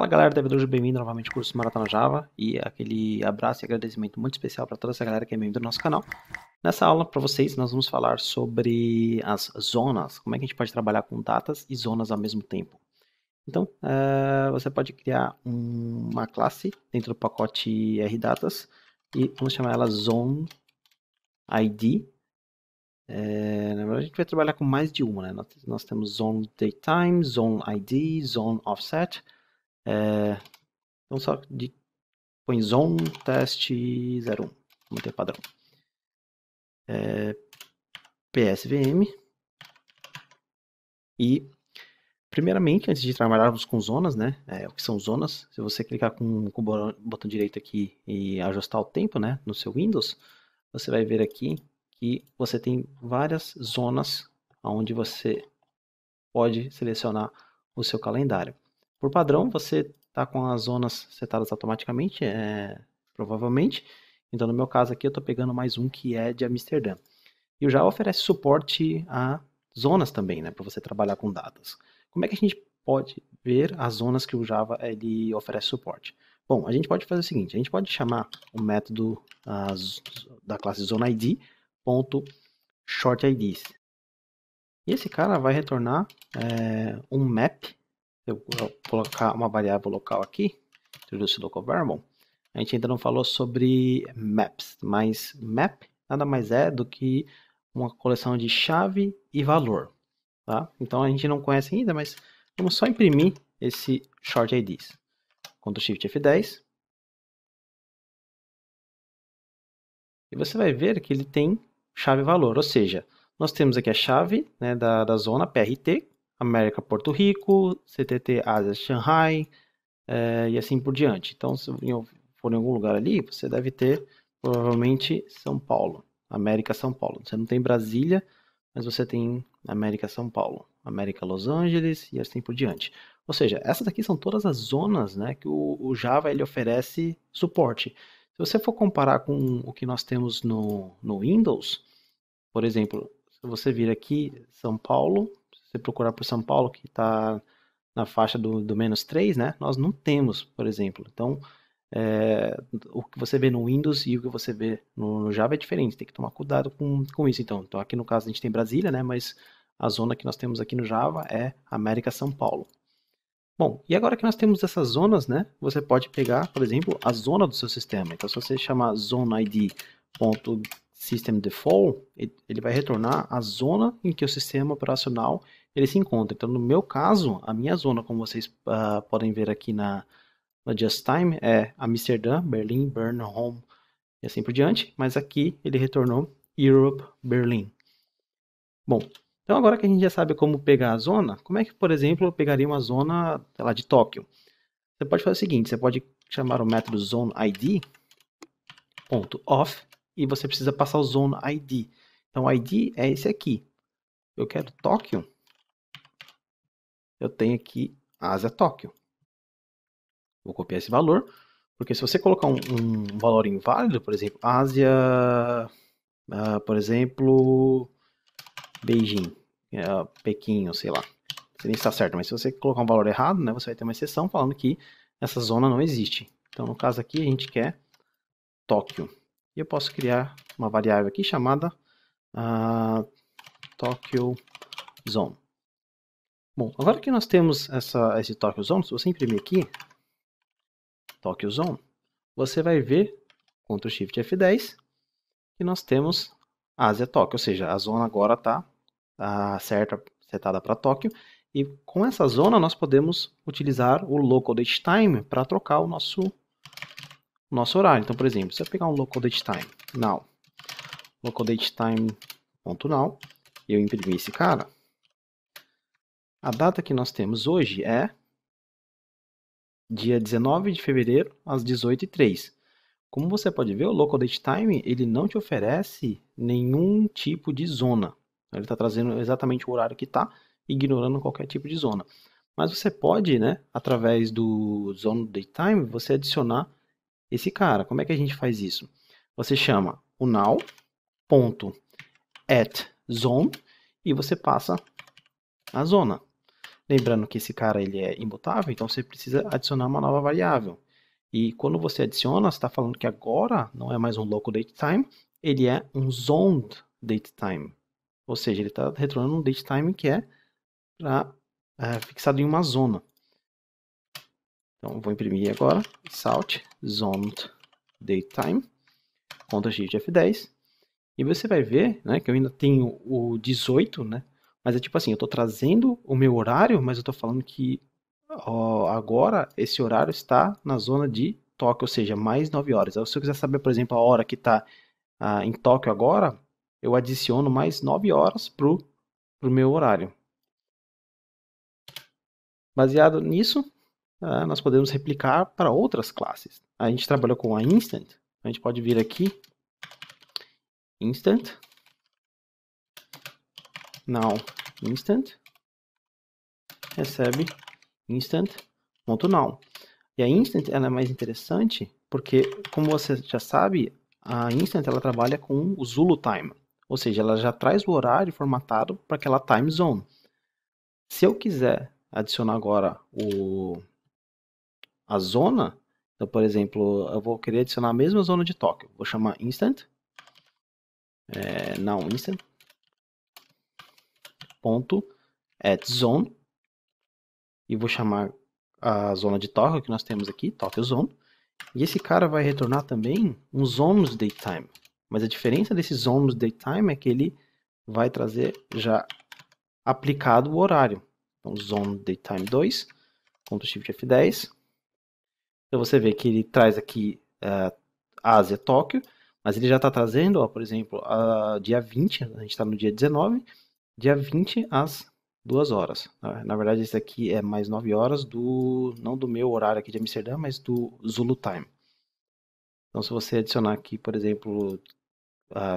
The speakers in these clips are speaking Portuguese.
Fala galera, devedores, bem-vindo novamente ao curso Maratona Java e aquele abraço e agradecimento muito especial para toda essa galera que é membro do nosso canal. Nessa aula para vocês nós vamos falar sobre as zonas, como é que a gente pode trabalhar com datas e zonas ao mesmo tempo. Então, eh, você pode criar uma classe dentro do pacote RDatas e vamos chamar ela ZoneId. É, eh, na verdade, a gente vai trabalhar com mais de uma, né? Nós, nós temos Zone Daytime, Zone ID, Zone Offset. É, então só de, põe zone test 01, manter padrão. É, PSVM. E, primeiramente, antes de trabalharmos com zonas, né? É, o que são zonas? Se você clicar com, com o botão direito aqui e ajustar o tempo, né? No seu Windows, você vai ver aqui que você tem várias zonas onde você pode selecionar o seu calendário. Por padrão, uhum. você está com as zonas setadas automaticamente, é, provavelmente. Então, no meu caso aqui, eu estou pegando mais um que é de Amsterdã. E o Java oferece suporte a zonas também, né, para você trabalhar com dados. Como é que a gente pode ver as zonas que o Java ele oferece suporte? Bom, a gente pode fazer o seguinte, a gente pode chamar o método as, da classe zoneID ponto shortIDs. E esse cara vai retornar é, um map eu colocar uma variável local aqui, introduce local variable, a gente ainda não falou sobre maps, mas map nada mais é do que uma coleção de chave e valor. Tá? Então a gente não conhece ainda, mas vamos só imprimir esse short IDs. Ctrl Shift F10. E você vai ver que ele tem chave e valor, ou seja, nós temos aqui a chave né, da, da zona PRT, América Porto Rico, CTT Ásia Shanghai é, e assim por diante. Então, se eu for em algum lugar ali, você deve ter provavelmente São Paulo, América São Paulo. Você não tem Brasília, mas você tem América São Paulo, América Los Angeles e assim por diante. Ou seja, essas aqui são todas as zonas né, que o, o Java ele oferece suporte. Se você for comparar com o que nós temos no, no Windows, por exemplo, se você vir aqui São Paulo, você procurar por São Paulo, que está na faixa do, do menos 3, né? Nós não temos, por exemplo. Então, é, o que você vê no Windows e o que você vê no, no, Java é diferente. Tem que tomar cuidado com, com isso, então. Então, aqui no caso, a gente tem Brasília, né? Mas a zona que nós temos aqui no Java é América São Paulo. Bom, e agora que nós temos essas zonas, né? Você pode pegar, por exemplo, a zona do seu sistema. Então, se você chamar default, ele vai retornar a zona em que o sistema operacional ele se encontra. Então, no meu caso, a minha zona, como vocês uh, podem ver aqui na, na Just Time, é Amsterdã, Berlim, Bern, Rome e assim por diante, mas aqui ele retornou Europe, Berlim. Bom, então agora que a gente já sabe como pegar a zona, como é que, por exemplo, eu pegaria uma zona, sei lá, de Tóquio? Você pode fazer o seguinte, você pode chamar o método zoneID.off e você precisa passar o zoneID. Então, ID é esse aqui. Eu quero Tóquio, eu tenho aqui Ásia Tóquio. Vou copiar esse valor, porque se você colocar um, um valor inválido, por exemplo, Ásia, uh, por exemplo, Beijing, uh, Pequim, sei lá, você nem está certo, mas se você colocar um valor errado, né, você vai ter uma exceção falando que essa zona não existe. Então, no caso aqui, a gente quer Tóquio. E eu posso criar uma variável aqui chamada uh, Tóquio Zone. Bom, agora que nós temos essa, esse Tokyo Zone, se você imprimir aqui, Tokyo Zone, você vai ver, Ctrl Shift F10, que nós temos Asia Tóquio, ou seja, a zona agora está tá certa, setada para Tóquio, e com essa zona nós podemos utilizar o local date time para trocar o nosso, nosso horário. Então, por exemplo, se eu pegar um local date time now, local date time.now, e eu imprimir esse cara, a data que nós temos hoje é dia 19 de fevereiro, às 18h03. Como você pode ver, o Local Date Time ele não te oferece nenhum tipo de zona. Ele está trazendo exatamente o horário que está, ignorando qualquer tipo de zona. Mas você pode, né, através do Zone time você adicionar esse cara. Como é que a gente faz isso? Você chama o now.atZone e você passa a zona. Lembrando que esse cara ele é imutável, então você precisa adicionar uma nova variável. E quando você adiciona, você está falando que agora não é mais um local time ele é um zoned time Ou seja, ele está retornando um datetime que é, pra, é fixado em uma zona. Então, vou imprimir agora, salt, zoned datetime, Ctrl Shift F10. E você vai ver né, que eu ainda tenho o 18, né? Mas é tipo assim, eu tô trazendo o meu horário, mas eu tô falando que ó, agora esse horário está na zona de Tóquio, ou seja, mais 9 horas. Se eu quiser saber, por exemplo, a hora que está ah, em Tóquio agora, eu adiciono mais 9 horas pro, pro meu horário. Baseado nisso, ah, nós podemos replicar para outras classes. A gente trabalhou com a instant, a gente pode vir aqui, instant, now instant recebe instant ponto now. E a instant ela é mais interessante porque, como você já sabe, a instant ela trabalha com o Zulu time, ou seja, ela já traz o horário formatado para aquela time zone. Se eu quiser adicionar agora o a zona, então, por exemplo, eu vou querer adicionar a mesma zona de Tóquio. Vou chamar instant, é, não instant, é zone e vou chamar a zona de toggle que nós temos aqui, toggle zone. E esse cara vai retornar também um zones datetime. Mas a diferença desse zones datetime é que ele vai trazer já aplicado o horário. Então, zone datetime 2, ponto Shift F10. Então você vê que ele traz aqui uh, Ásia, Tóquio, mas ele já está trazendo, ó, por exemplo, a dia 20, a gente está no dia 19, dia 20 às 2 horas. Né. Na verdade, esse aqui é mais 9 horas do. não do meu horário aqui de Amsterdã, mas do Zulu Time. Então, se você adicionar aqui, por exemplo,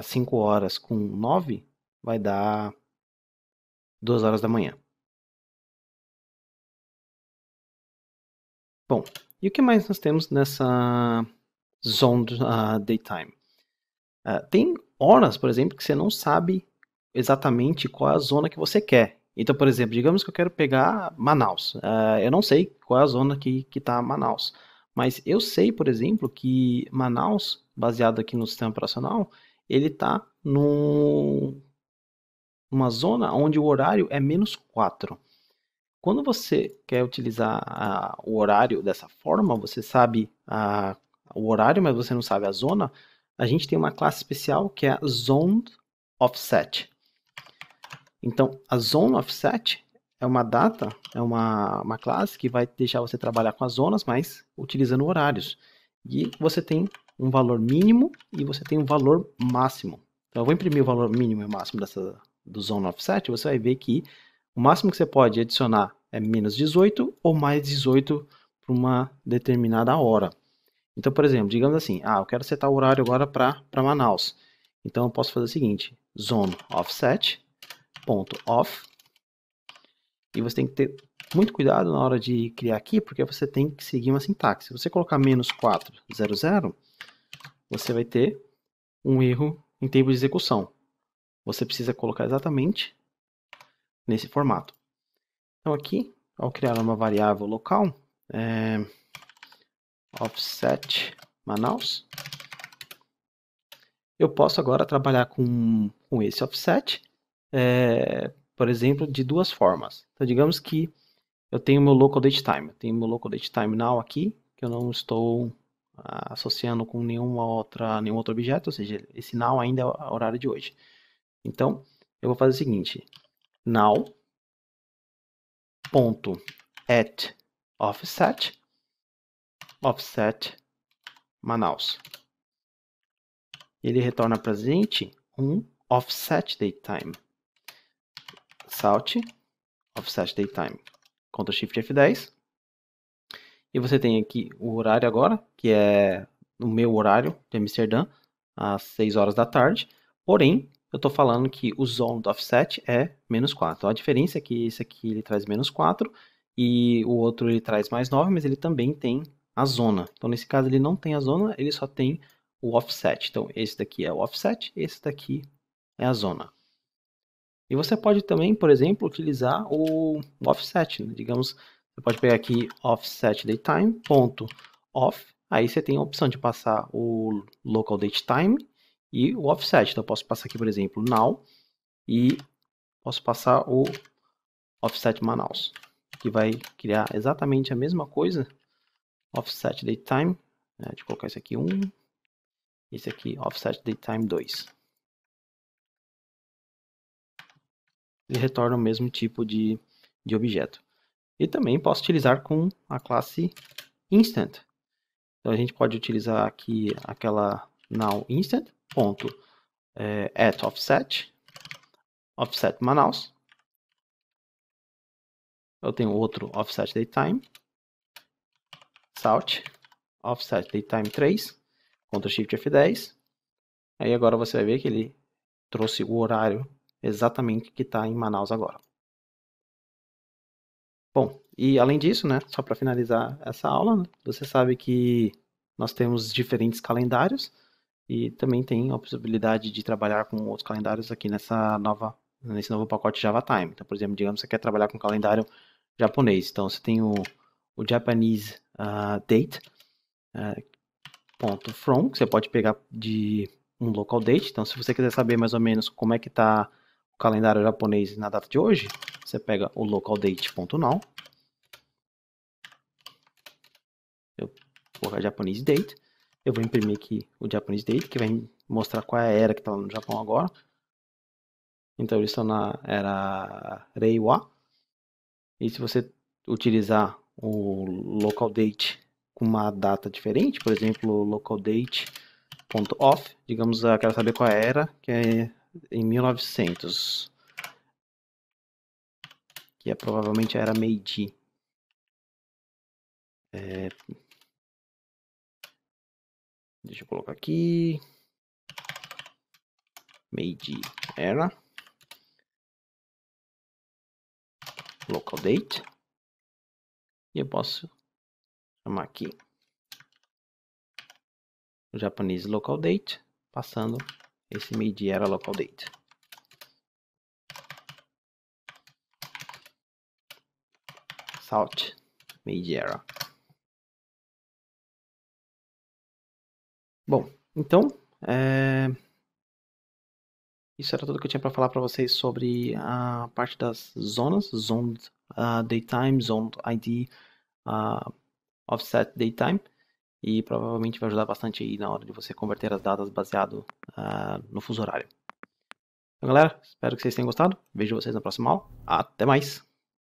5 horas com 9, vai dar 2 horas da manhã. Bom, e o que mais nós temos nessa zone uh, daytime? Uh, tem horas, por exemplo, que você não sabe exatamente qual é a zona que você quer. Então, por exemplo, digamos que eu quero pegar Manaus. Uh, eu não sei qual é a zona que está Manaus. Mas eu sei, por exemplo, que Manaus, baseado aqui no sistema operacional, ele está numa zona onde o horário é menos 4. Quando você quer utilizar ah, o horário dessa forma, você sabe a, ah, o horário, mas você não sabe a zona, a gente tem uma classe especial que é zone Offset. Então, a zone offset é uma data, é uma, uma classe que vai deixar você trabalhar com as zonas, mas utilizando horários. E você tem um valor mínimo e você tem um valor máximo. Então, eu vou imprimir o valor mínimo e máximo dessa, do zone offset, você vai ver que o máximo que você pode adicionar é menos 18 ou mais 18 para uma determinada hora. Então, por exemplo, digamos assim, ah, eu quero setar o horário agora para Manaus. Então, eu posso fazer o seguinte, zone offset, off. E você tem que ter muito cuidado na hora de criar aqui, porque você tem que seguir uma sintaxe. Se você colocar menos 4, 0, 0, você vai ter um erro em tempo de execução. Você precisa colocar exatamente nesse formato. Então aqui, ao criar uma variável local, é, offset Manaus, eu posso agora trabalhar com, com esse offset é, por exemplo, de duas formas. Então, digamos que eu tenho meu local date time, eu tenho meu local date time now aqui, que eu não estou ah, associando com nenhuma outra, nenhum outro objeto, ou seja, esse now ainda é, é o horário de hoje. Então, eu vou fazer o seguinte, now ponto at offset offset Manaus. Ele retorna para gente um offset date time salt offset daytime Ctrl Shift F10. E você tem aqui o horário agora, que é o meu horário de Amsterdã, às 6 horas da tarde. Porém, eu estou falando que o zone do offset é menos 4. A diferença é que esse aqui ele traz menos 4 e o outro ele traz mais 9, mas ele também tem a zona. Então, nesse caso, ele não tem a zona, ele só tem o offset. Então, esse daqui é o offset, esse daqui é a zona. E você pode também, por exemplo, utilizar o offset. Né? Digamos, você pode pegar aqui offset datetime ponto off. Aí você tem a opção de passar o local date time e o offset. Então eu posso passar aqui, por exemplo, now e posso passar o offset Manaus, que vai criar exatamente a mesma coisa. Offset datetime, né? deixa eu colocar esse aqui 1, um, esse aqui offset datetime 2. ele retorna o mesmo tipo de, de objeto. E também posso utilizar com a classe instant. Então a gente pode utilizar aqui aquela now instant ponto é, at offset offset Manaus. Eu tenho outro offset daytime salt offset daytime 3 Ctrl Shift F10. Aí agora você vai ver que ele trouxe o horário exatamente que está em Manaus agora. Bom, e além disso, né, só para finalizar essa aula, né, você sabe que nós temos diferentes calendários e também tem a possibilidade de trabalhar com outros calendários aqui nessa nova nesse novo pacote Java Time. Então, por exemplo, digamos que você quer trabalhar com um calendário japonês, então você tem o, o Japanese uh, Date uh, ponto from que você pode pegar de um local date. Então, se você quiser saber mais ou menos como é que está o calendário japonês na data de hoje, você pega o localdate.now. Eu vou colocar Japanese date. Eu vou imprimir aqui o Japanese date, que vai mostrar qual é a era que está no Japão agora. Então eles estão na era Reiwa. E se você utilizar o local date com uma data diferente, por exemplo, local date.off, digamos, eu quero saber qual é era que é em 1900. Que é, provavelmente era Meiji. É... Deixa eu colocar aqui. Meiji era. Local date. E eu posso chamar aqui o japonês local date, passando esse mid era local date. Salt mid era. Bom, então é... isso era tudo que eu tinha para falar para vocês sobre a parte das zonas, zoned, uh, daytime, zoned ID, uh, ah, offset daytime e provavelmente vai ajudar bastante aí na hora de você converter as datas baseado uh, no fuso horário. Então, galera, espero que vocês tenham gostado. Vejo vocês na próxima aula. Até mais!